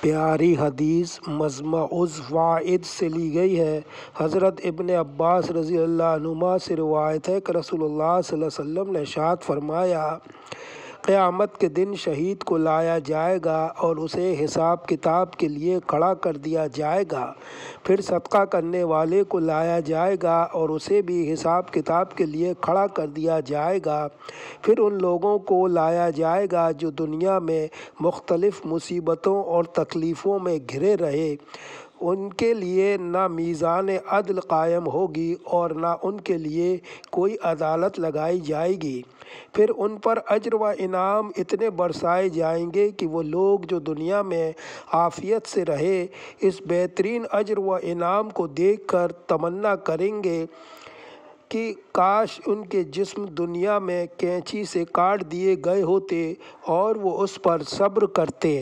प्यारी हदीस मजमा उजवाद से ली गई है हज़रत इबन अब्बास रज़ी अल्लाह नुमा से रवायत है कि रसोल्ला वसम ने शाद फरमाया क़यामत के दिन शहीद को लाया जाएगा और उसे हिसाब किताब के लिए खड़ा कर दिया जाएगा फिर सदका करने वाले को लाया जाएगा और उसे भी हिसाब किताब के लिए खड़ा कर दिया जाएगा फिर उन लोगों को लाया जाएगा जो दुनिया में मुख्तलफ़ मुसीबतों और तकलीफ़ों में घिरे रहे उनके लिए ना मीज़ान अदल कायम होगी और ना उनके लिए कोई अदालत लगाई जाएगी फिर उन पर अजर व इनाम इतने बरसाए जाएंगे कि वो लोग जो दुनिया में आफियत से रहे इस बेहतरीन अजर व इनाम को देख कर तमन्ना करेंगे कि काश उनके जिस्म दुनिया में कैंची से काट दिए गए होते और वो उस पर सब्र करते